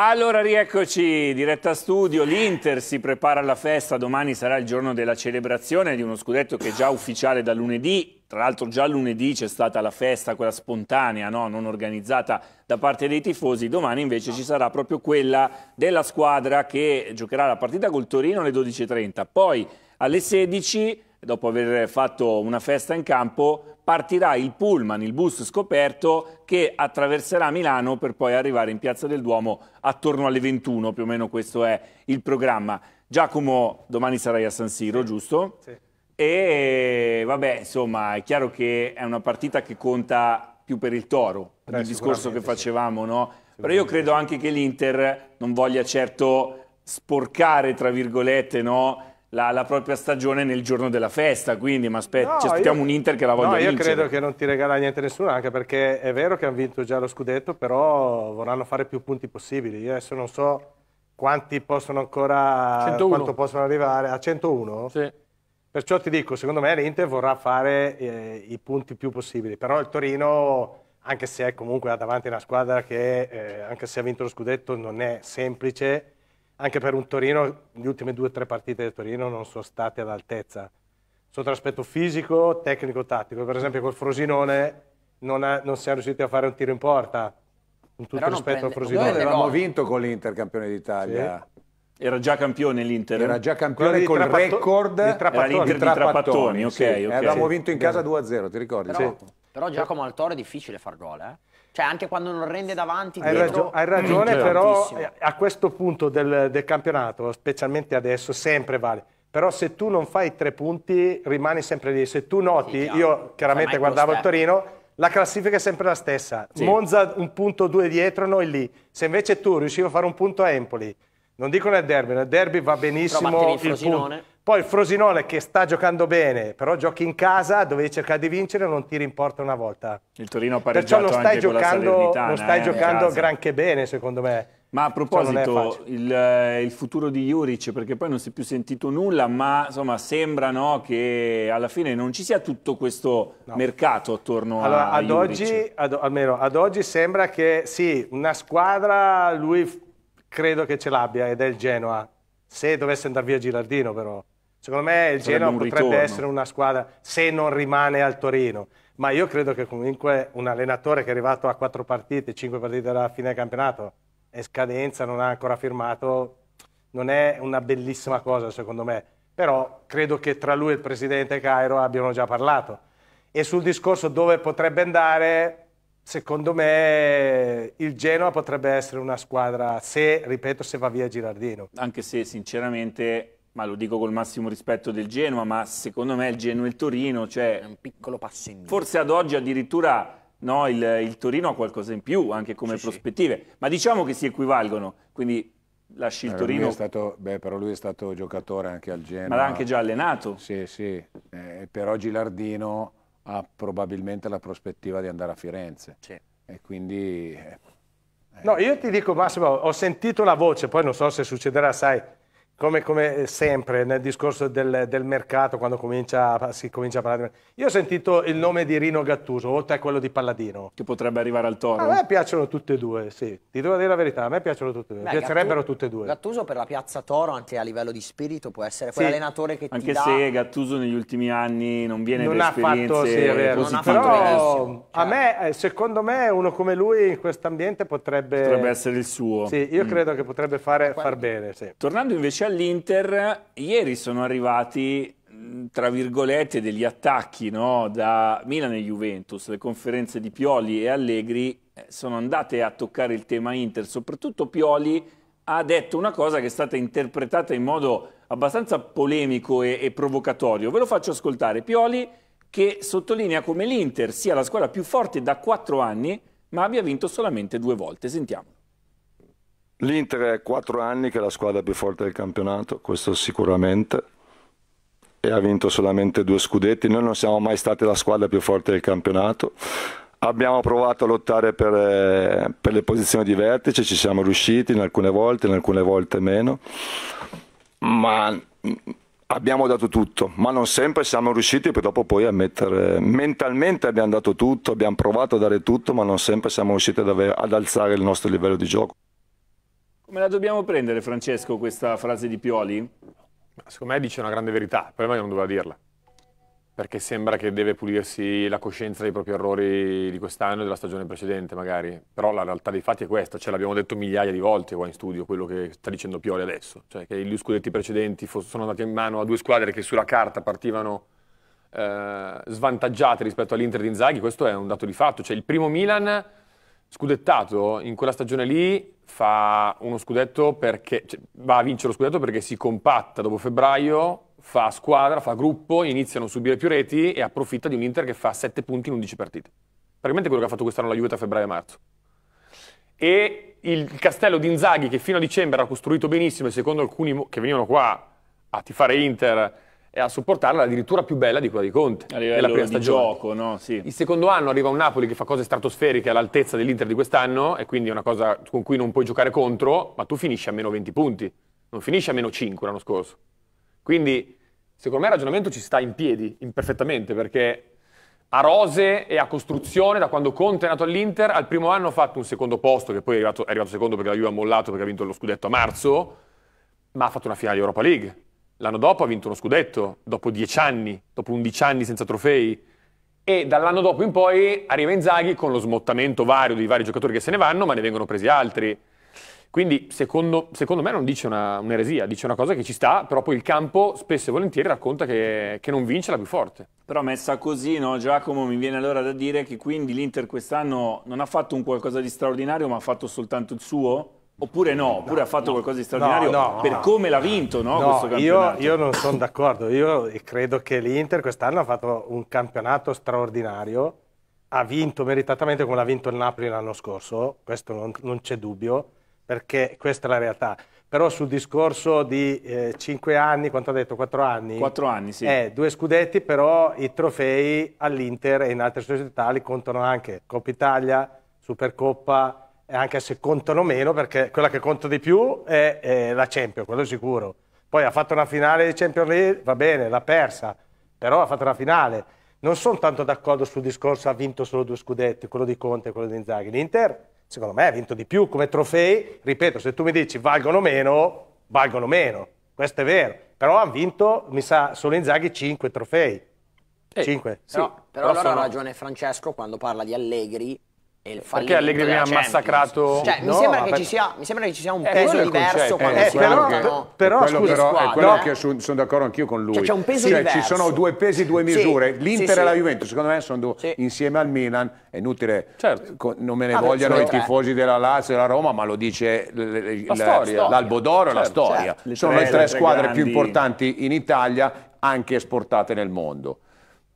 Allora rieccoci, diretta studio, l'Inter si prepara alla festa, domani sarà il giorno della celebrazione di uno scudetto che è già ufficiale da lunedì, tra l'altro già lunedì c'è stata la festa, quella spontanea, no? non organizzata da parte dei tifosi, domani invece ci sarà proprio quella della squadra che giocherà la partita col Torino alle 12.30, poi alle 16.00 dopo aver fatto una festa in campo, partirà il pullman, il bus scoperto, che attraverserà Milano per poi arrivare in Piazza del Duomo attorno alle 21, più o meno questo è il programma. Giacomo, domani sarai a San Siro, giusto? Sì. E vabbè, insomma, è chiaro che è una partita che conta più per il Toro, per il discorso che facevamo, no? Però io credo anche che l'Inter non voglia certo sporcare, tra virgolette, no? la, la, propria stagione nel giorno della festa, quindi ma aspetti, no, ci cioè, aspettiamo io, un Inter che la voglia no, vincere. io credo che non ti regala niente nessuno, anche perché è vero che hanno vinto già lo scudetto, però vorranno fare più punti possibili. Io adesso non so quanti possono ancora, 101. quanto possono arrivare, a 101? Sì. Perciò ti dico, secondo me l'Inter vorrà fare eh, i punti più possibili, però il Torino, anche se è comunque davanti a una squadra che, eh, anche se ha vinto lo scudetto, non è semplice, anche per un Torino, le ultime due o tre partite del Torino non sono state all'altezza, sotto l'aspetto fisico, tecnico, tattico. Per esempio col Frosinone non, ha, non siamo riusciti a fare un tiro in porta, con tutto Però rispetto al Frosinone. Noi avevamo no. vinto con l'Inter campione d'Italia. Sì. Era già campione l'Inter. Era già campione con il record di Trapattoni. Di Trapattoni, ok. Sì. okay. Avevamo vinto in casa 2-0, ti ricordi? Però, sì. però Giacomo Altore è difficile far gol, eh? Cioè anche quando non rende davanti, hai, dietro, ragio hai ragione, però eh, a questo punto del, del campionato, specialmente adesso, sempre vale però se tu non fai tre punti rimani sempre lì. Se tu noti, sì, io chiaramente guardavo il eh. Torino, la classifica è sempre la stessa. Sì. Monza un punto, due dietro, noi lì. Se invece tu riuscivi a fare un punto a Empoli, non dico nel derby, nel derby va benissimo il, il punto. Poi il Frosinone che sta giocando bene, però giochi in casa, dovevi cercare di vincere non ti rimporta una volta. Il Torino ha pareggiato Perciò non stai giocando, non stai eh, giocando granché bene, secondo me. Ma a proposito, il, eh, il, futuro di Juric, perché poi non si è più sentito nulla, ma insomma sembra no, che alla fine non ci sia tutto questo no. mercato attorno allora, a ad Juric. Oggi, ad, almeno ad oggi sembra che sì, una squadra lui credo che ce l'abbia ed è il Genoa, se dovesse andare via Girardino però. Secondo me il Genoa potrebbe ritorno. essere una squadra se non rimane al Torino. Ma io credo che comunque un allenatore che è arrivato a quattro partite, cinque partite dalla fine del campionato, è scadenza, non ha ancora firmato, non è una bellissima cosa secondo me. Però credo che tra lui e il presidente Cairo abbiano già parlato. E sul discorso dove potrebbe andare, secondo me il Genoa potrebbe essere una squadra se, ripeto, se va via Girardino. Anche se sinceramente ma lo dico col massimo rispetto del Genoa, ma secondo me il Genoa e il Torino, cioè... È un piccolo passo indietro. Forse ad oggi addirittura no, il, il, Torino ha qualcosa in più, anche come sì, prospettive, sì. ma diciamo che si equivalgono, quindi lasci il allora, eh, Torino... Stato, beh, però lui è stato giocatore anche al Genoa. Ma l'ha anche già allenato. Sì, sì, eh, però Gilardino ha probabilmente la prospettiva di andare a Firenze. Sì. E quindi... Eh, no, io ti dico Massimo, ho sentito la voce, poi non so se succederà, sai, come, come, eh, sempre nel discorso del, del mercato, quando comincia, si comincia a parlare Io ho sentito il nome di Rino Gattuso, oltre a quello di Palladino. Che potrebbe arrivare al toro. A me piacciono tutte e due, sì. Ti devo dire la verità, a me piacciono tutte e due. Beh, piacerebbero Gattuso, tutte e due. Gattuso per la piazza toro, anche a livello di spirito, può essere sì, quell'allenatore che anche ti Anche se Gattuso negli ultimi anni non viene non da esperienze fatto, sì, è vero. Non ha fatto Però cioè... cioè. a me, eh, secondo me, uno come lui in quest'ambiente potrebbe... Potrebbe essere il suo. Sì, io mm. credo che potrebbe fare, far bene, sì. Tornando invece a all'Inter, ieri sono arrivati mm, tra virgolette degli attacchi no? da Milan e Juventus, le conferenze di Pioli e Allegri eh, sono andate a toccare il tema Inter, soprattutto Pioli ha detto una cosa che è stata interpretata in modo abbastanza polemico e, e provocatorio. Ve lo faccio ascoltare. Pioli che sottolinea come l'Inter sia la squadra più forte da quattro anni, ma abbia vinto solamente due volte. Sentiamo. L'Inter è quattro anni che è la squadra più forte del campionato, questo sicuramente, e ha vinto solamente due scudetti. Noi non siamo mai stati la squadra più forte del campionato. Abbiamo provato a lottare per, eh, per le posizioni di vertice, ci siamo riusciti in alcune volte, in alcune volte meno, ma mm, abbiamo dato tutto, ma non sempre siamo riusciti poi dopo poi a mettere mentalmente abbiamo dato tutto, abbiamo provato a dare tutto, ma non sempre siamo riusciti ad, avere, ad alzare il nostro livello di gioco. Come la dobbiamo prendere, Francesco, questa frase di Pioli? Secondo me dice una grande verità, il problema è che non doveva dirla. Perché sembra che deve pulirsi la coscienza dei propri errori di quest'anno e della stagione precedente, magari. Però la realtà dei fatti è questa, ce cioè, l'abbiamo detto migliaia di volte qua in studio, quello che sta dicendo Pioli adesso. Cioè che gli scudetti precedenti sono andati in mano a due squadre che sulla carta partivano eh, svantaggiate rispetto all'Inter di Inzaghi, questo è un dato di fatto. Cioè il primo Milan scudettato in quella stagione lì fa uno scudetto perché cioè, va a vincere lo scudetto perché si compatta dopo febbraio, fa squadra, fa gruppo, inizia a non subire più reti e approfitta di un Inter che fa 7 punti in 11 partite. Praticamente quello che ha fatto quest'anno la Juve tra febbraio e marzo. E il castello di Inzaghi che fino a dicembre era costruito benissimo e secondo alcuni che venivano qua a tifare Inter e a supportarla addirittura più bella di quella di Conte. A livello prima di gioco, no? Sì. Il secondo anno arriva un Napoli che fa cose stratosferiche all'altezza dell'Inter di quest'anno e quindi è una cosa con cui non puoi giocare contro, ma tu finisci a meno 20 punti, non finisci a meno 5 l'anno scorso. Quindi, secondo me il ragionamento ci sta in piedi, imperfettamente, perché a rose e a costruzione, da quando Conte è nato all'Inter, al primo anno ha fatto un secondo posto, che poi è arrivato, è arrivato secondo perché la Juve ha mollato perché ha vinto lo scudetto a marzo, ma ha fatto una finale di Europa League L'anno dopo ha vinto uno scudetto, dopo dieci anni, dopo undici anni senza trofei. E dall'anno dopo in poi arriva Inzaghi con lo smottamento vario dei vari giocatori che se ne vanno, ma ne vengono presi altri. Quindi, secondo, secondo me, non dice una, un'eresia, dice una cosa che ci sta, però poi il campo spesso e volentieri racconta che, che non vince la più forte. Però messa così, no, Giacomo, mi viene allora da dire che quindi l'Inter quest'anno non ha fatto un qualcosa di straordinario, ma ha fatto soltanto il suo? Oppure no, oppure no, ha fatto no. qualcosa di straordinario no, per come l'ha vinto no, questo campionato. Io, io non sono d'accordo, io credo che l'Inter quest'anno ha fatto un campionato straordinario, ha vinto meritatamente come l'ha vinto il Napoli l'anno scorso, questo non, non c'è dubbio, perché questa è la realtà. Però sul discorso di eh, 5 anni, quanto ha detto? 4 anni? 4 anni, sì. Eh, due scudetti, però i trofei all'Inter e in altre società li contano anche Coppa Italia, Supercoppa, anche se contano meno, perché quella che conta di più è, è la Champions, quello è sicuro. Poi ha fatto una finale di Champions League, va bene, l'ha persa, però ha fatto una finale. Non sono tanto d'accordo sul discorso ha vinto solo due scudetti, quello di Conte e quello di Inzaghi. L'Inter, secondo me, ha vinto di più come trofei. Ripeto, se tu mi dici valgono meno, valgono meno. Questo è vero. Però hanno vinto, mi sa, solo Inzaghi 5 trofei. 5. Eh, sì, però, però, però allora sono... ha ragione Francesco quando parla di Allegri perché Allegri mi ha massacrato cioè, no, mi, sembra ma... sia, mi, sembra che ci sia, un eh, peso diverso quando si però, però scusa, però, squadre, è quello eh? che sono, sono d'accordo anch'io con lui cioè, cioè, ci sono due pesi due misure sì, l'Inter sì, e la Juventus secondo me sono due sì. insieme al Milan è inutile certo. Eh, non me ne ah, vogliano i certo, eh. tifosi della Lazio e della Roma ma lo dice l'Albodoro e la storia certo, certo. sono le tre squadre più importanti in Italia anche esportate nel mondo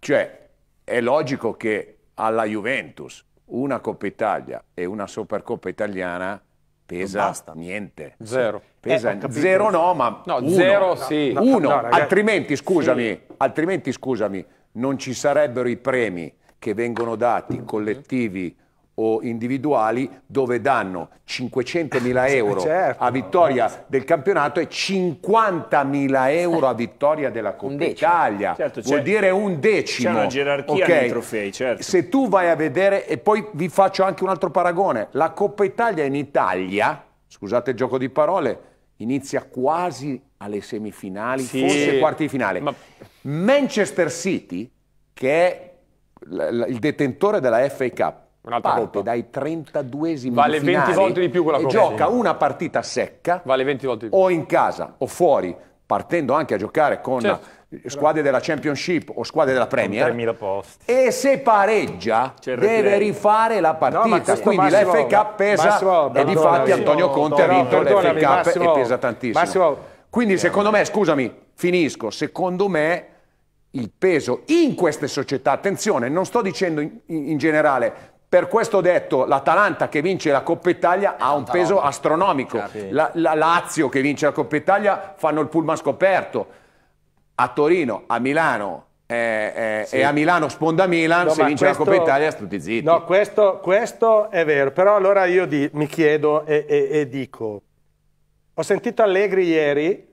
cioè è logico che alla Juventus una Coppa Italia e una Supercoppa italiana pesa niente. Zero. Pesa eh, zero no, ma no, uno. Zero, sì. uno. No, altrimenti, scusami, sì. altrimenti, scusami, non ci sarebbero i premi che vengono dati collettivi o individuali dove danno 500.000 euro certo, a vittoria no. del campionato e 50.000 euro a vittoria della Coppa Italia. Certo, Vuol dire un decimo. C'è una gerarchia okay. nei trofei, certo. Se tu vai a vedere, e poi vi faccio anche un altro paragone, la Coppa Italia in Italia, scusate il gioco di parole, inizia quasi alle semifinali, sì, forse quarti di finale. Ma... Manchester City, che è il detentore della FA Cup, Un'altra parte coppa. dai 32esimi vale di finale 20 volte di più quella e gioca una partita secca vale 20 volte di più. o in casa o fuori partendo anche a giocare con certo. squadre della Championship o squadre della Premier e se pareggia deve rifare la partita no, quindi l'FA Cup pesa Massimo, e di fatti Antonio Conte ha vinto l'FA Cup e pesa tantissimo Massimo. quindi secondo me scusami finisco secondo me il peso in queste società. Attenzione, non sto dicendo in, in, generale, per questo ho detto, l'Atalanta che vince la Coppa Italia ha un peso astronomico. La, la Lazio che vince la Coppa Italia fanno il pullman scoperto. A Torino, a Milano, eh, eh, sì. e a Milano sponda Milan, no, se vince questo, la Coppa Italia tutti zitti. No, questo, questo, è vero, però allora io di, mi chiedo e, e, e, dico, ho sentito Allegri ieri,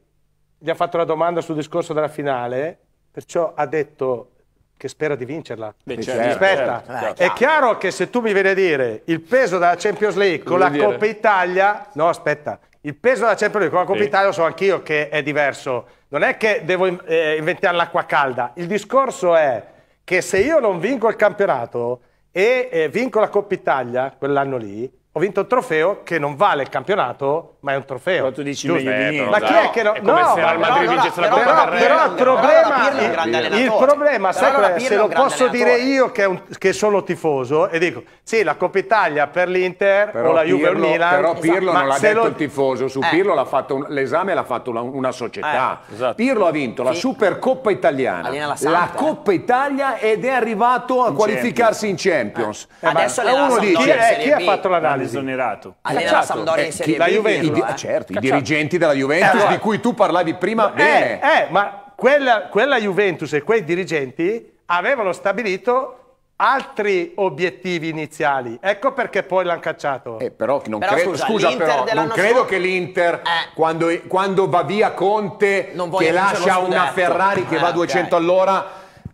gli ha fatto la domanda sul discorso della finale, perciò ha detto che spera di vincerla. Beh, certo. Aspetta, certo, certo. è chiaro che se tu mi vieni a dire il peso della Champions League con la Coppa Italia, no aspetta, il peso della Champions League con la Coppa sì. Italia lo so anch'io che è diverso, non è che devo eh, inventare l'acqua calda, il discorso è che se io non vinco il campionato e eh, vinco la Coppa Italia quell'anno lì, ho vinto un trofeo che non vale il campionato ma è un trofeo. Però tu dici Giusto, meglio di eh, niente. Ma chi è che no? come no, se al Madrid vincesse la Coppa del Re. Però il problema, il problema sai qual se lo posso dire io che, un, che, sono tifoso e dico, sì, la Coppa Italia per l'Inter o la Pirlo, Juve Pirlo, Milan. Però Pirlo esatto. non l'ha detto lo... il tifoso, su eh. Pirlo l'esame l'ha fatto una, una società. Eh. Esatto. Pirlo ha vinto la Supercoppa Italiana, la, Coppa Italia ed è arrivato a qualificarsi in Champions. Eh. Eh, Adesso uno dice, chi ha fatto l'analisi? Esonerato. La certo. Juventus di- eh. certo, i dirigenti della Juventus eh, di cui tu parlavi prima, eh, bene. Eh, ma quella, quella Juventus e quei dirigenti avevano stabilito altri obiettivi iniziali. Ecco perché poi l'hanno cacciato. Eh, però non però, credo, scusa, scusa però, non credo che l'Inter, eh. quando, quando, va via Conte, che lascia una Ferrari che eh, va a 200 okay. all'ora,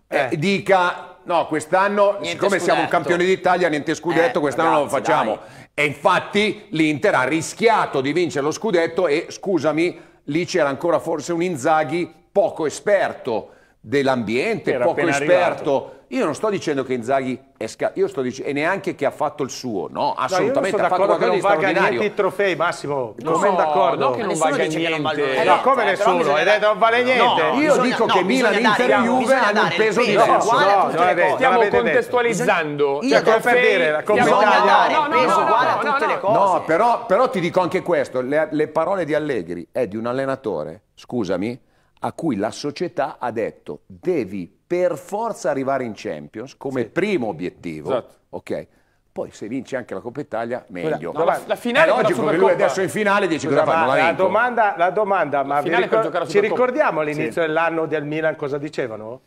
eh, eh. dica... No, quest'anno, siccome scudetto. siamo un campione d'Italia, niente scudetto, quest'anno ragazzi, non lo facciamo. Dai. E infatti l'Inter ha rischiato di vincere lo scudetto e, scusami, lì c'era ancora forse un Inzaghi poco esperto dell'ambiente, poco esperto. Arrivato. Io non sto dicendo che Inzaghi è sca- io sto dic- e neanche che ha fatto il suo, no, assolutamente. No, io non sono d'accordo che non valga niente i trofei, Massimo. No, come d'accordo? No, che non valga niente. Non No, come nessuno? Eh, non vale niente. No, io bisogna... dico no, che Milan, Inter e Juve hanno un peso diverso. No, no, no, stiamo contestualizzando. Bisogna... Io cioè, per dire, la Coppa Italia. No, no, peso uguale a tutte le cose. No, però, ti dico anche questo, le parole di Allegri è di un allenatore, scusami, a cui la società ha detto devi per forza arrivare in Champions come sì. primo obiettivo, esatto. ok? Poi se vince anche la Coppa Italia, meglio. No, la, la finale è eh, logico che lui adesso in finale dice cosa fa, la, la domanda, la domanda, ma vi ricor- ci ricordiamo all'inizio sì. dell'anno del Milan cosa dicevano?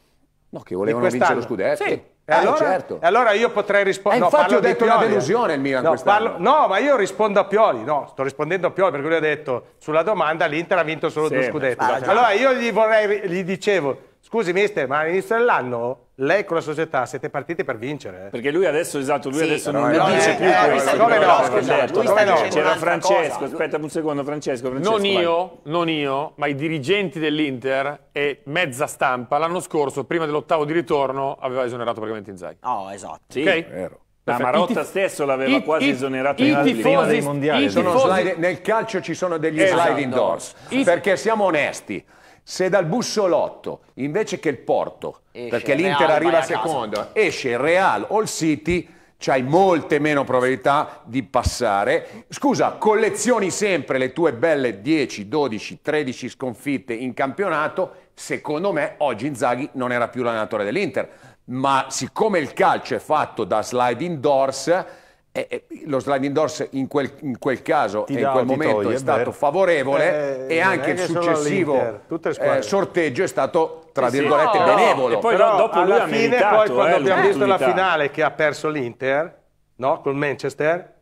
No, che volevano vincere lo scudetto. Sì. E, eh, eh, allora, certo. e allora, io potrei rispondere. Eh, no, infatti ho detto una eh. delusione il Milan no, parlo, no, ma io rispondo a Pioli. No, sto rispondendo a Pioli perché lui ha detto sulla domanda l'Inter ha vinto solo sì, due scudetti. allora io gli, vorrei, gli dicevo, scusi mister, ma all'inizio dell'anno lei con la società siete partiti per vincere. Perché lui adesso, esatto, lui sì, adesso non no, dice eh, più eh, questo. Come no? Esatto. no? C'era Francesco, cosa. aspetta un secondo Francesco. Francesco non io, non io, ma i dirigenti dell'Inter e mezza stampa l'anno scorso, prima dell'ottavo di ritorno, aveva esonerato praticamente Inzaghi. Oh, esatto. Sì, okay? vero. La Marotta stesso l'aveva it, quasi it, esonerato in tifosi, prima dei mondiali. Slide, nel calcio ci sono degli esatto. sliding doors, it, perché siamo onesti se dal Bussolotto invece che il Porto, esce perché l'Inter arriva secondo, esce il Real o il City, c'hai molte meno probabilità di passare. Scusa, collezioni sempre le tue belle 10, 12, 13 sconfitte in campionato. Secondo me oggi Inzaghi non era più l'allenatore dell'Inter, ma siccome il calcio è fatto da sliding doors, eh, eh, lo sliding doors in quel, in quel caso e in quel momento toglie, è stato vero. favorevole eh, e anche il successivo eh, sorteggio è stato tra virgolette no, benevolo. E poi Però dopo alla lui fine, meritato, poi quando eh, abbiamo visto la finale che ha perso l'Inter, no, col Manchester,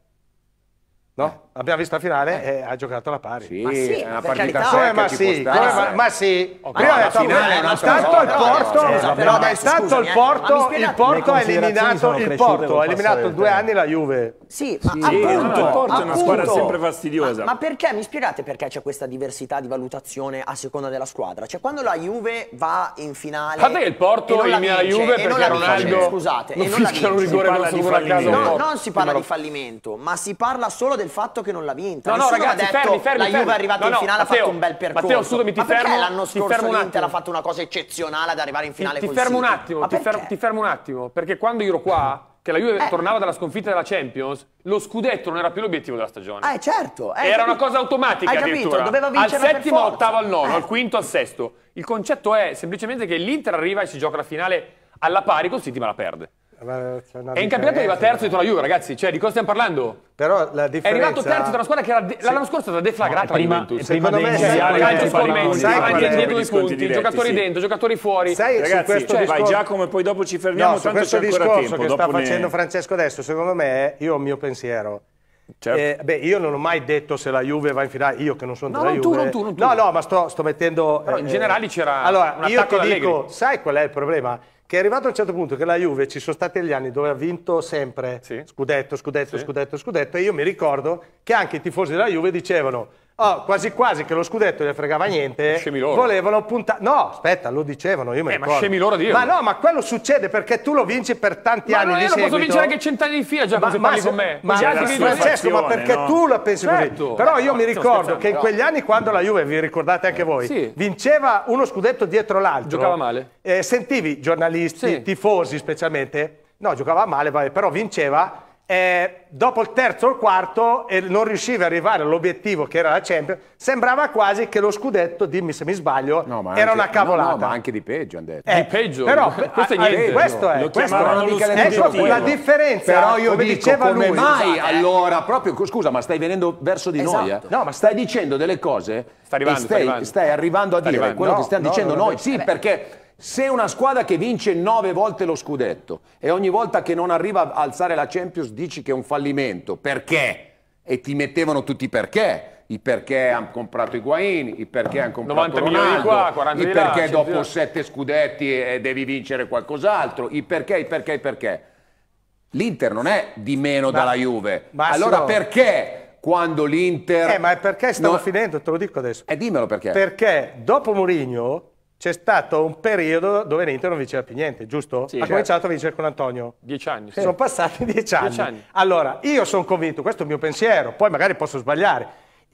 no? Abbiamo visto la finale eh. e ha giocato alla pari. Sì, ma sì, è una partita come ma, sì, ma, ma sì, ma, prima no, detto, finale, ma tanto al Porto, no, scusa, però, adesso, tanto scusami, il eh, Porto, il Porto ha eliminato il Porto, ha eliminato due anni la Juve. Sì, ma sì, appunto, il Porto è una squadra sempre fastidiosa. Ma, perché mi spiegate perché c'è questa diversità di valutazione a seconda della squadra? Cioè quando la Juve va in finale Guardate che il Porto e la mia Juve perché Ronaldo Scusate, e non la vince. Non si parla di fallimento, ma si parla solo del fatto che che non l'ha vinta. No, no, Nessuno ragazzi, detto, fermi, fermi. La Juve è arrivata no, in finale, Matteo, ha fatto un bel percorso. Matteo, scusami, ti ma fermo. l'anno scorso l'Inter ha fatto una cosa eccezionale ad arrivare in finale ti, ti fermo un attimo, ti, fer ti, fermo un attimo, perché quando io ero qua eh. che la Juve eh. tornava dalla sconfitta della Champions, lo scudetto non era più l'obiettivo della stagione. Eh, certo. Eh, era una cosa automatica Hai capito, doveva vincere Al settimo, all'ottavo, al nono, eh. al quinto, al sesto. Il concetto è semplicemente che l'Inter arriva e si gioca la finale alla pari, col City ma la perde. È in campionato arriva terzo dietro la Juve, ragazzi. Cioè, di cosa stiamo parlando? Però la differenza... È arrivato terzo da una squadra che era l'anno scorso è deflagrata no, prima, la Juventus. Prima dei mondiali, calcio scommessi, avanti dietro i punti, diretti, giocatori sì. dentro, giocatori fuori. Sai, ragazzi, questo cioè, discorso... vai Giacomo poi dopo ci fermiamo, no, tanto c'è ancora tempo. che sta ne... facendo Francesco adesso, secondo me, io ho il mio pensiero. Certo. Eh, beh, io non ho mai detto se la Juve va in finale, io che non sono no, della non Juve. Tu, non tu, non tu. No, no, ma sto, sto mettendo... Però in eh, generale c'era Allora, io ti dico, sai qual è il problema? che è arrivato a un certo punto che la Juve ci sono stati gli anni dove ha vinto sempre sì. scudetto, scudetto, sì. scudetto, scudetto e io mi ricordo che anche i tifosi della Juve dicevano Oh, quasi quasi che lo scudetto gli fregava niente. Volevano puntare. No, aspetta, lo dicevano, io me eh, ricordo. Ma scemi loro a di Ma no, ma quello succede perché tu lo vinci per tanti ma anni. Ma io lo posso vincere anche cent'anni di fila già ma, se parli se, con me. Ma, ma Francesco, ma perché no? tu la pensi certo. così? Però io mi ricordo che in quegli anni quando la Juve, vi ricordate anche voi, sì. vinceva uno scudetto dietro l'altro. Giocava male. Eh, sentivi giornalisti, sì. tifosi specialmente. No, giocava male, però vinceva eh, dopo il terzo o il quarto eh, non riuscivi ad arrivare all'obiettivo che era la Champions, sembrava quasi che lo scudetto, dimmi se mi sbaglio, no, era una cavolata. No, no, ma anche di peggio hanno detto. Eh, di peggio? Però, ah, ah, questo è niente. Questo è, questo è ecco la differenza. Però io come dico, diceva come lui, mai eh. allora, proprio, scusa, ma stai venendo verso di esatto. noi? Eh? No, ma stai dicendo delle cose sta arrivando, stai, sta arrivando. stai, arrivando, a dire arrivando. quello che stiamo dicendo noi. Sì, perché se una squadra che vince nove volte lo scudetto e ogni volta che non arriva a alzare la Champions dici che è un fallimento, perché? E ti mettevano tutti i perché i perché hanno comprato i guaini, i perché hanno comprato Ronaldo, qua, 40 i perché là, dopo sette scudetti devi vincere qualcos'altro, i perché, i perché, i perché. L'Inter non è di meno ma, dalla Juve. Massimo. Allora perché quando l'Inter... Eh, ma perché stavo non... finendo, te lo dico adesso. E eh, dimmelo perché. Perché dopo Mourinho c'è stato un periodo dove l'Inter non vinceva più niente, giusto? Sì, ha certo. cominciato a vincere con Antonio. Dieci anni. Sì. Sono passati dieci anni. dieci anni. Allora, io sono convinto, questo è il mio pensiero, poi magari posso sbagliare.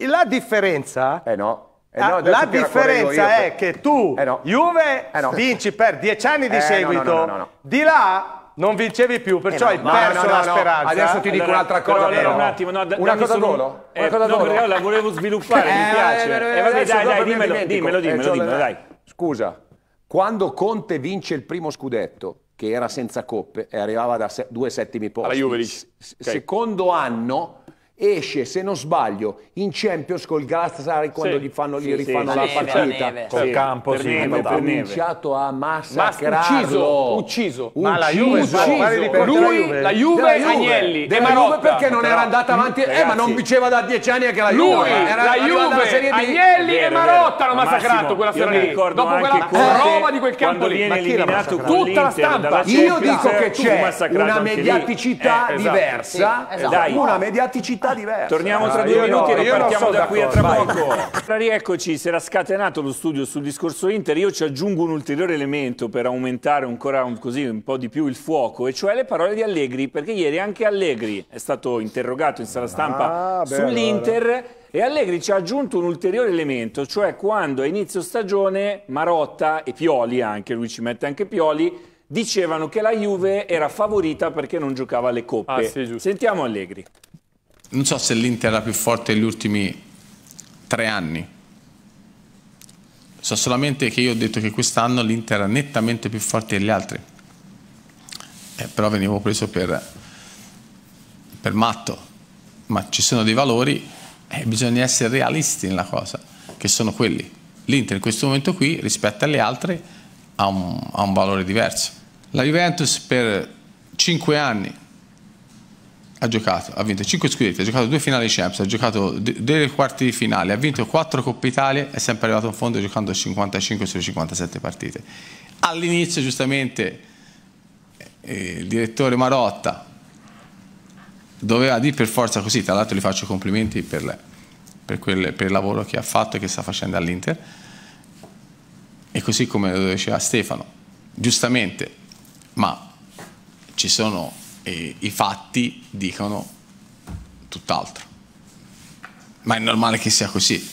La differenza... Eh no. Eh ah, no, la differenza è che tu, eh no. Juve, eh no. vinci per dieci anni di eh, seguito, di là non vincevi più, perciò eh, hai perso la speranza. Adesso ti dico allora, un'altra cosa però. Un attimo, no, una cosa solo... solo? Una no, solo? la volevo sviluppare, mi eh, piace. Eh, vabbè, dai, dai, dimmelo, dimmelo, dimmelo, dimmelo, dai scusa, quando Conte vince il primo scudetto, che era senza coppe e arrivava da se- due settimi posti, Juve, s- okay. secondo anno esce se non sbaglio in Champions col Galatasaray quando sì. gli, fanno, gli rifanno sì, la neve, partita neve. col campo sì, hanno cominciato a massacrarlo ucciso, ucciso. ma la Juve ucciso. lui la Juve della Agnelli della e Juve perché non Però, era andata avanti ragazzi, eh ma non diceva da dieci anni che la Juve lui era la Juve serie di... Agnelli vero, e Marotta l'hanno massacrato quella sera lì dopo quella roba di quel campo lì ma chi l'ha tutta la stampa io dico eh, che c'è eh, esatto. esatto. una mediaticità diversa una mediaticità mentalità ah, diverse. Torniamo tra ah, due minuti e ripartiamo da qui a tra poco. Rieccoci, si era scatenato lo studio sul discorso Inter. Io ci aggiungo un ulteriore elemento per aumentare ancora un, così, un po' di più il fuoco, e cioè le parole di Allegri, perché ieri anche Allegri è stato interrogato in sala stampa ah, sull'Inter. E Allegri ci ha aggiunto un ulteriore elemento, cioè quando a inizio stagione Marotta e Pioli, anche lui ci mette anche Pioli, dicevano che la Juve era favorita perché non giocava alle coppe. Ah, sì, Sentiamo Allegri non so se l'Inter era più forte negli ultimi tre anni. So solamente che io ho detto che quest'anno l'Inter era nettamente più forte degli altri. Eh, però venivo preso per, per matto. Ma ci sono dei valori e eh, bisogna essere realisti nella cosa, che sono quelli. L'Inter in questo momento qui, rispetto alle altre, ha un, ha un valore diverso. La Juventus per cinque anni ha giocato, ha vinto 5 scudetti, ha giocato due finali Champions, ha giocato 2 quarti di finale, ha vinto 4 Coppa Italia, è sempre arrivato in fondo giocando 55 sulle 57 partite. All'inizio giustamente eh, il direttore Marotta doveva dire per forza così, tra l'altro gli faccio complimenti per, le, per, quel, per il lavoro che ha fatto e che sta facendo all'Inter, e così come lo diceva Stefano, giustamente, ma ci sono e i fatti dicono tutt'altro. Ma è normale che sia così.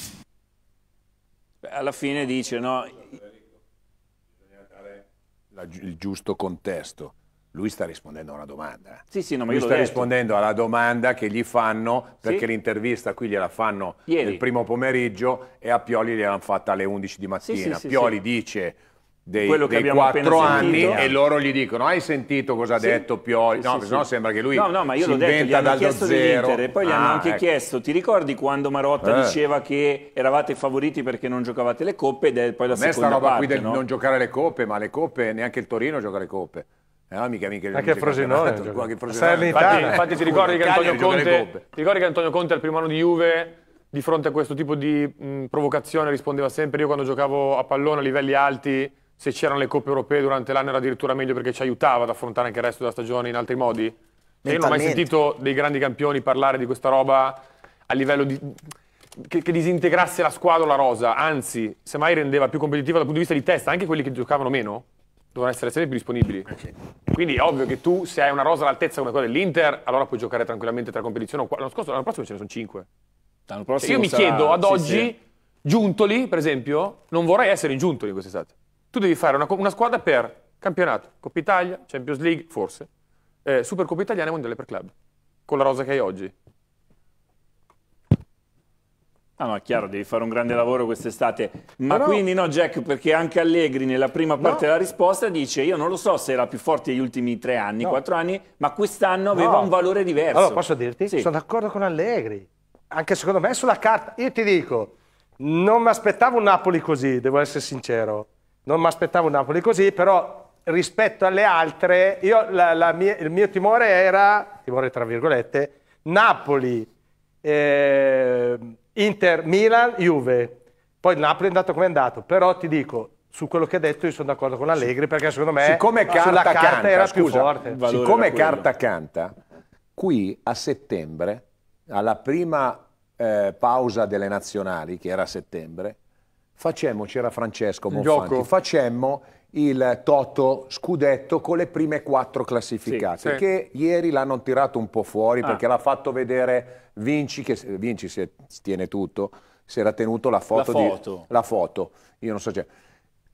alla fine dice no. il giusto contesto. Lui sta rispondendo a una domanda. Sì, sì, no, ma Lui io sta rispondendo alla domanda che gli fanno perché sì? l'intervista qui gliela fanno Ieri. il primo pomeriggio e a Pioli gliel'hanno fatta alle 11 di mattina. Sì, sì, Pioli dice dei, quello che dei quattro anni sentito. e loro gli dicono hai sentito cosa ha sì. detto Pioli? No, sì, sì, no sembra che lui no, no, ma io si detto, inventa dal chiesto zero. e poi gli ah, hanno anche ecco. chiesto, ti ricordi quando Marotta eh. diceva che eravate favoriti perché non giocavate le coppe ed è poi la seconda roba parte, qui del no? non giocare le coppe, ma le coppe neanche il Torino gioca le coppe. No, eh, mica, mica, anche Frosinone infatti, infatti ti, ricordi che Antonio Conte, ti ricordi che Antonio Conte al primo anno di Juve di fronte a questo tipo di provocazione rispondeva sempre io quando giocavo a pallone a livelli alti se c'erano le coppe europee durante l'anno era addirittura meglio perché ci aiutava ad affrontare anche il resto della stagione in altri modi? Io non ho mai sentito dei grandi campioni parlare di questa roba a livello di... che, che disintegrasse la squadra o la rosa, anzi, semmai rendeva più competitiva dal punto di vista di testa anche quelli che giocavano meno dovevano essere sempre più disponibili. Eh, Quindi è ovvio che tu, se hai una rosa all'altezza come quella dell'Inter, allora puoi giocare tranquillamente tra competizioni. L'anno scorso, l'anno prossimo ce ne sono cinque. Cioè io mi sarà... chiedo ad oggi, sì. Giuntoli, per esempio, non vorrei essere in Giuntoli quest'estate tu devi fare una, una squadra per campionato, Coppa Italia, Champions League, forse, eh, Supercoppa Italiana e Mondiale per Club, con la rosa che hai oggi. Ah no, è chiaro, devi fare un grande lavoro quest'estate. Ma, Ma quindi no, Jack, perché anche Allegri nella prima parte no. della risposta dice io non lo so se era più forte negli ultimi tre anni, no. quattro anni, ma quest'anno aveva un valore diverso. Allora, posso dirti? Sì. Sono d'accordo con Allegri. Anche secondo me sulla carta, io ti dico, non mi aspettavo un Napoli così, devo essere sincero non mi aspettavo Napoli così, però rispetto alle altre, io, la, la mia, il mio timore era, timore tra virgolette, Napoli, eh, Inter, Milan, Juve. Poi Napoli è andato come è andato, però ti dico, su quello che ha detto io sono d'accordo con Allegri perché secondo me siccome carta, carta canta, era scusa, più forte. Siccome carta canta, qui a settembre, alla prima eh, pausa delle nazionali, che era a settembre, facemmo, c'era Francesco Bonfanti, facemmo il Toto Scudetto con le prime quattro classificate, sì, che ieri l'hanno tirato un po' fuori ah. perché l'ha fatto vedere Vinci, che Vinci si tiene tutto, si era tenuto la foto. La foto. Di, la foto. Io non so cioè,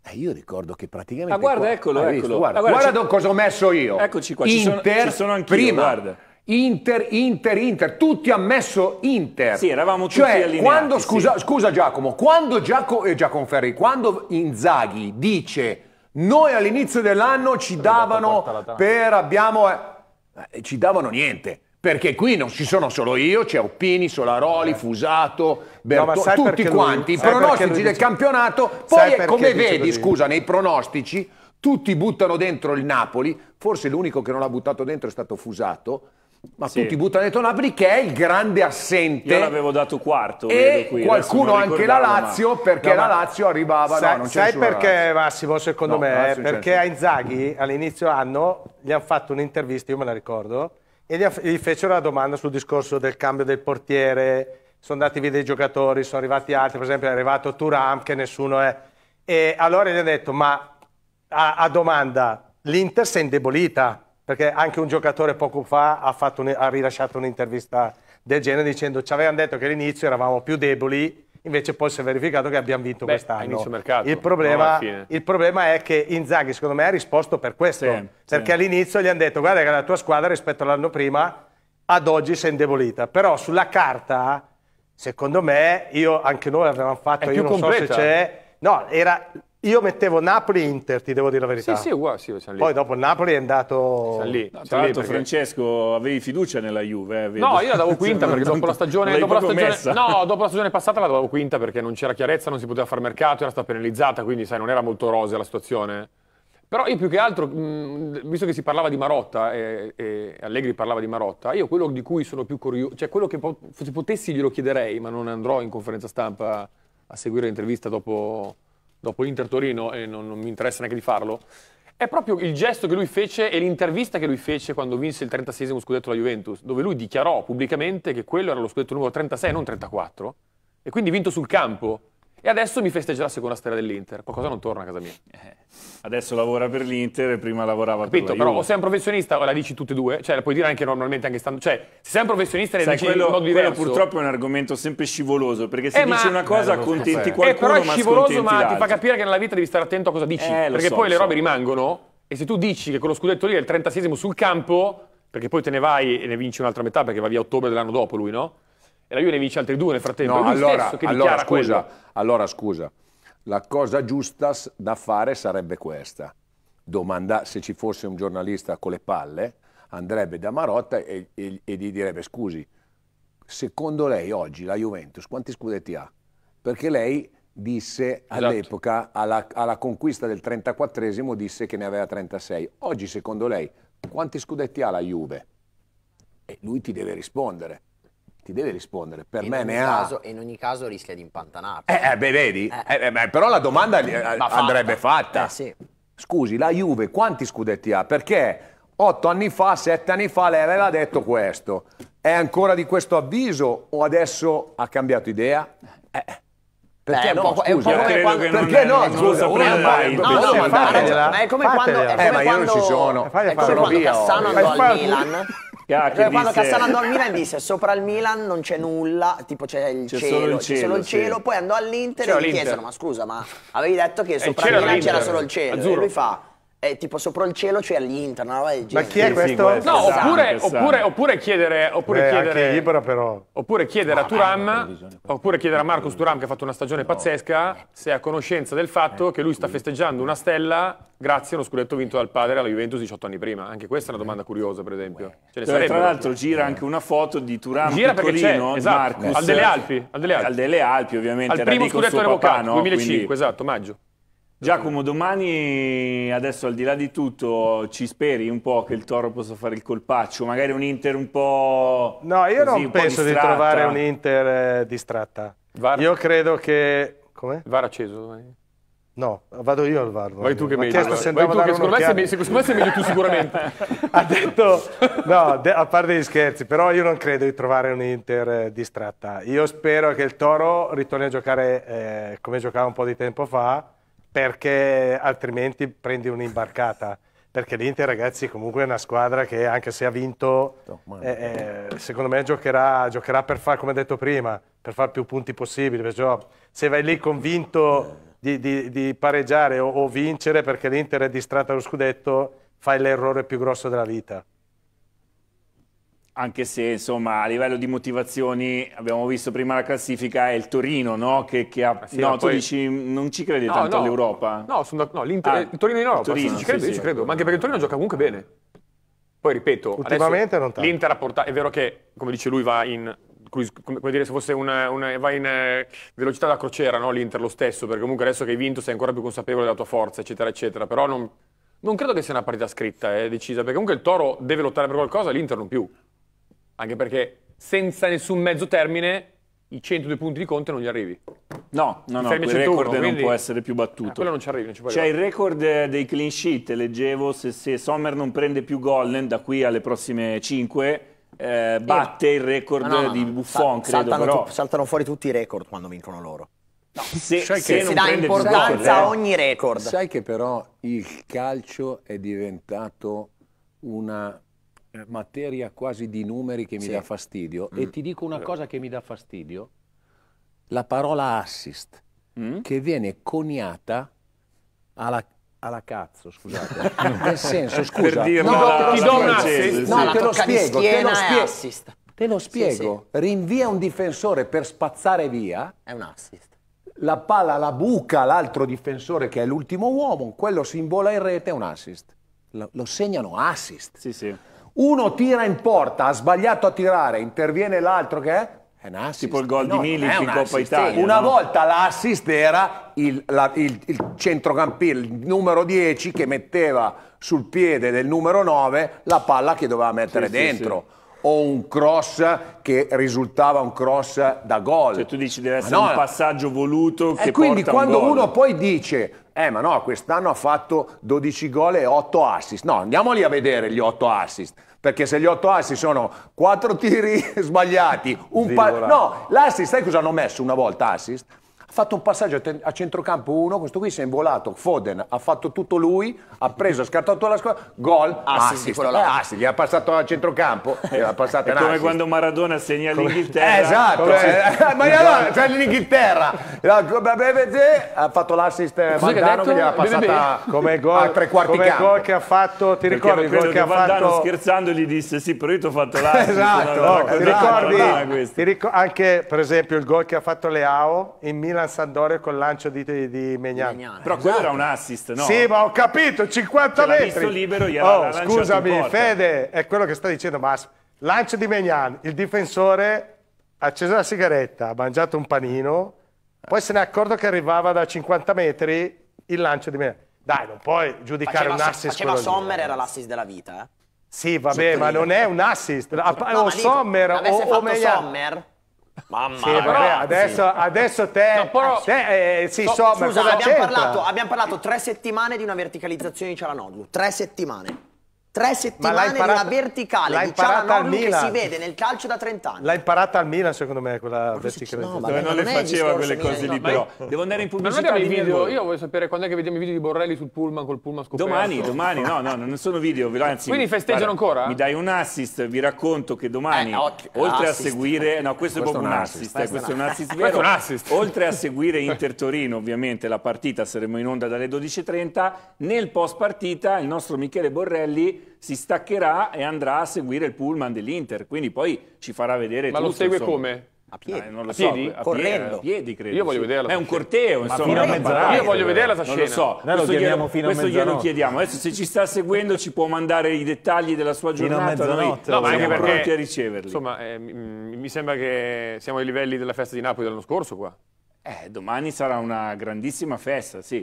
eh, io ricordo che praticamente... Ma ah, guarda, qua, eccolo, eccolo. Visto, guarda, guarda, guarda cosa ho messo io. Eccoci qua, Inter, ci sono, ci sono prima. Guarda. Inter, Inter, Inter, tutti hanno messo Inter. Sì, eravamo cioè, tutti allineati. Quando, scusa, sì. scusa Giacomo, quando Giacomo, eh, Giacomo Ferri, quando Inzaghi dice noi all'inizio dell'anno ci davano per abbiamo... Eh, ci davano niente perché qui non ci sono solo io, c'è Oppini, Solaroli, eh. Fusato, Bertone, no, tutti quanti, i pronostici del campionato, poi come vedi, scusa, nei pronostici tutti buttano dentro il Napoli, forse l'unico che non l'ha buttato dentro è stato Fusato, ma sì. tutti buttano dentro Napoli che è il grande assente. Io l'avevo dato quarto. E qui, qualcuno anche la Lazio ma... perché no, la Lazio arrivava. Sa, no, sai perché Massimo secondo no, me? È perché a Inzaghi all'inizio anno gli hanno fatto un'intervista, io me la ricordo, e gli, gli fecero la domanda sul discorso del cambio del portiere, sono andati via dei giocatori, sono arrivati altri, per esempio è arrivato Turam che nessuno è. E allora gli ha detto ma a, a domanda l'Inter si è indebolita perché anche un giocatore poco fa ha, un, ha rilasciato un'intervista del genere dicendo ci avevano detto che all'inizio eravamo più deboli, invece poi si è verificato che abbiamo vinto quest'anno. Il, problema, no, il problema è che Inzaghi secondo me ha risposto per questo, sì, perché sì. all'inizio gli hanno detto guarda che la tua squadra rispetto all'anno prima ad oggi si è indebolita, però sulla carta secondo me, io, anche noi avevamo fatto, è io non completa. so se c'è, no, era io mettevo Napoli-Inter, e ti devo dire la verità. Sì, sì, uguale, sì, lì. Poi dopo Napoli è andato... Siamo lì. No, tra l'altro perché... Francesco, avevi fiducia nella Juve? Eh, no, io la davo quinta perché dopo la stagione... Dopo la stagione no, dopo la stagione passata la davo quinta perché non c'era chiarezza, non si poteva fare mercato, era stata penalizzata, quindi sai, non era molto rosea la situazione. Però io più che altro, mh, visto che si parlava di Marotta e, e, Allegri parlava di Marotta, io quello di cui sono più curioso, cioè quello che po- se potessi glielo chiederei, ma non andrò in conferenza stampa a seguire l'intervista dopo dopo Inter Torino, e non, non mi interessa neanche di farlo, è proprio il gesto che lui fece e l'intervista che lui fece quando vinse il 36 scudetto della Juventus, dove lui dichiarò pubblicamente che quello era lo scudetto numero 36, non 34, e quindi vinto sul campo. E adesso mi festeggia la seconda stella dell'Inter. Qualcosa non torna a casa mia. Eh. adesso lavora per l'Inter e prima lavorava Capito, per l'Inter. Capito, però o sei un professionista o la dici tutte e due, cioè la puoi dire anche normalmente anche stando... Cioè, se sei un professionista le Sai, dici quello, in modo diverso. Quello purtroppo è un argomento sempre scivoloso, perché se eh, dici ma, una cosa eh, contenti qualcuno, eh, però è scivoloso, ma, ma ti fa capire che nella vita devi stare attento a cosa dici. Eh, perché so, poi le robe so. rimangono e se tu dici che quello scudetto lì è il 36 sul campo, perché poi te ne vai e ne vinci un'altra metà perché va via ottobre dell'anno dopo lui, no? e la Juve ne vince altri due nel frattempo. No, allora, allora, scusa, allora, scusa, la cosa giusta da fare sarebbe questa. Domanda, se ci fosse un giornalista con le palle, andrebbe da Marotta e, e, e gli direbbe scusi, secondo lei oggi la Juventus quanti scudetti ha? Perché lei disse esatto. all'epoca, alla, alla, conquista del 34esimo, disse che ne aveva 36. Oggi secondo lei quanti scudetti ha la Juve? E lui ti deve rispondere ti deve rispondere. Per in me ne caso, ha. In ogni caso rischia di impantanarsi. Eh, eh, beh, vedi? Eh. Beh, eh, però la domanda eh, Ma andrebbe fatta. fatta. Eh, sì. Scusi, la Juve quanti scudetti ha? Perché otto anni fa, sette anni fa lei aveva detto questo. È ancora di questo avviso o adesso ha cambiato idea? Eh. Perché Beh, no, è un po' come quando, perché non, no, non scusa, uno mai. No, no, ma, ma è come quando, è come eh, ma io non ci sono. È come quando Cassano andò al Milan Ah, cioè, quando Cassano andò al Milan disse sopra il Milan non c'è nulla, tipo c'è il c'è cielo, solo il cielo, c'è solo il cielo, sì. poi andò all'Inter c'è e gli chiesero ma scusa ma avevi detto che eh, sopra il Milan c'era solo il cielo Azzurro. e lui fa è tipo sopra il cielo cioè all'Inter, no? Ma chi è questo? questo? No, oppure, oppure, oppure chiedere, oppure Beh, chiedere, libero, però. Oppure chiedere no, a Turam, oppure chiedere a Marcos Turam che ha fatto una stagione no. pazzesca, se è a conoscenza del fatto eh, che lui sta festeggiando una stella grazie a uno scudetto vinto dal padre alla Juventus 18 anni prima. Anche questa è una domanda curiosa, per esempio. Cioè, tra l'altro gira anche una foto di Turam gira piccolino, esatto, Marcus, al delle Alpi, al delle Alpi. Al delle Alpi, ovviamente, al primo scudetto papà, papà no? 2005, Quindi... esatto, maggio. Giacomo, domani adesso al di là di tutto ci speri un po' che il Toro possa fare il colpaccio, magari un Inter un po' No, io così, non penso di trovare un Inter eh, distratta. Var... Io credo che... Come? VAR acceso domani? No, vado io al VAR. Vai tu che mi hai Chiesto se Vai tu che secondo me, secondo me sei meglio tu sicuramente. ha detto, no, a parte gli scherzi, però io non credo di trovare un Inter eh, distratta. Io spero che il Toro ritorni a giocare eh, come giocava un po' di tempo fa, perché altrimenti prendi un'imbarcata. Perché l'Inter, ragazzi, comunque è una squadra che anche se ha vinto, eh, eh, secondo me giocherà, giocherà per fare, come detto prima, per fare più punti possibili. Perciò se vai lì convinto di, di, di pareggiare o, o vincere perché l'Inter è distratta allo scudetto, fai l'errore più grosso della vita. Anche se insomma a livello di motivazioni abbiamo visto prima la classifica è il Torino no? che, che ha... Ah, sì, no, poi... tu dici non ci crede no, tanto no, all'Europa? No, sono da... no l'Inter... Ah, il Torino in Europa, Torino, sì, ci credo, sì, ci credo, ma anche perché il Torino gioca comunque bene. Poi ripeto, ultimamente non tanto. l'Inter ha portato, è vero che come dice lui va in come, dire se fosse una, una va in eh, velocità da crociera, no? l'Inter lo stesso, perché comunque adesso che hai vinto sei ancora più consapevole della tua forza, eccetera, eccetera, però non, non credo che sia una partita scritta, è eh, decisa, perché comunque il Toro deve lottare per qualcosa, l'Inter non più. Anche perché senza nessun mezzo termine i 102 punti di Conte non gli arrivi. No, no, no, quel record quindi... non può essere più battuto. Eh, quello non ci arrivi, non ci può C'è cioè, il record eh, dei clean sheet, leggevo, se, se Sommer non prende più gol eh, da qui alle prossime 5, eh, batte il record no, no, no, di Buffon, Sa- credo, saltano, saltano fuori tutti i record quando vincono loro. No, se, sai cioè se si dà importanza eh. a ogni record. Sai che però il calcio è diventato una materia quasi di numeri che mi sì. dà fastidio mm. e ti dico una cosa che mi dà fastidio, la parola assist mm. che viene coniata alla, alla cazzo, scusate. Nel senso, scusa, per no, la... ti do un assist. No, te lo spiego, te lo spiego. Te lo spiego. Sì, sì. Rinvia un difensore per spazzare via. È un assist. La palla la buca l'altro difensore che è l'ultimo uomo, quello si invola in rete, è un assist. Lo, lo segnano assist. Sì, sì. Uno tira in porta, ha sbagliato a tirare, interviene l'altro che è? È un assist. Tipo il gol no, di Milik in Coppa Italia. Una no? volta l'assist era il, la, il, il centrocampista, il numero 10 che metteva sul piede del numero 9 la palla che doveva mettere sì, dentro. Sì, sì o un cross che risultava un cross da gol. Cioè tu dici deve essere no, un passaggio voluto eh, che E quindi quando un uno poi dice eh ma no, quest'anno ha fatto 12 gol e 8 assist. No, andiamoli a vedere gli 8 assist, perché se gli 8 assist sono 4 tiri sbagliati, un pa- No, l'assist, sai cosa hanno messo una volta assist? fatto un passaggio a centrocampo 1, questo qui si è involato, Foden ha fatto tutto lui, ha preso, ha scartato la squadra, gol, assist, assist, eh, assist, gli ha passato a centrocampo, gli ha passato È come assist. quando Maradona segna l'Inghilterra. esatto, come... eh, ma allora, cioè l'Inghilterra, ha fatto l'assist Valdano che gli ha passata come gol, a tre quarti come campo. gol che ha fatto, ti ricordi il gol che, che ha fatto? Valdano scherzando gli disse "Sì, però io ti ho fatto l'assist". Esatto, no, no, no, ti ricordi? Anche per esempio il gol che ha fatto Leao in Milan Milan col lancio di, di, di Megnan. Però esatto. quello era un esatto. assist, no? Sì, ma ho capito, 50 metri. Visto libero, gli oh, scusami, Fede, è quello che sta dicendo ma Lancio di Megnan, il difensore ha acceso la sigaretta, ha mangiato un panino, poi se ne è accorto che arrivava da 50 metri il lancio di Megnan. Dai, non puoi giudicare faceva, un assist. Faceva Sommer, era l'assist della vita, eh? Sì, vabbè, ma non è un assist. No, ah, o Sommer o, o Sommer Mamma sì, mia. Adesso, adesso, te, no, però, te eh, eh, sì, so, so, scusa, abbiamo parlato, abbiamo parlato, tre settimane di una verticalizzazione di Cialanoglu. Tre settimane. Tre settimane imparata, nella verticale di Cialanoglu che si vede nel calcio da 30 anni. L'ha imparata al Milan secondo me quella verticale. No, vabbè, non, non le faceva quelle cose lì no, però. Devo andare in pubblicità ma video. Io voglio sapere quando è che vediamo i video di Borrelli sul pullman col pullman scoperto. Domani, domani, no, no, non sono video, anzi. Quindi festeggiano ancora? Mi dai un assist, vi racconto che domani eh, okay, oltre assist. a seguire no, questo, questo è proprio un eh, assist, questo è un assist vero. un assist. Oltre a seguire Inter Torino, ovviamente la partita saremo in onda dalle 12:30, nel post partita il nostro Michele Borrelli si staccherà e andrà a seguire il pullman dell'Inter, quindi poi ci farà vedere Ma tutto, lo segue insomma. come? A piedi, eh, non lo a so, piedi? A Correndo. Piedi, a piedi, credo. Io voglio sì. vederla. È un corteo, insomma. Io voglio però. vederla Non lo so. Noi questo lo chiediamo glielo, questo glielo chiediamo. Adesso se ci sta seguendo ci può mandare i dettagli della sua giornata. Noi no, ma anche pronti a riceverli. Insomma, eh, mm, mi sembra che siamo ai livelli della festa di Napoli dell'anno scorso qua. Eh, domani sarà una grandissima festa, sì.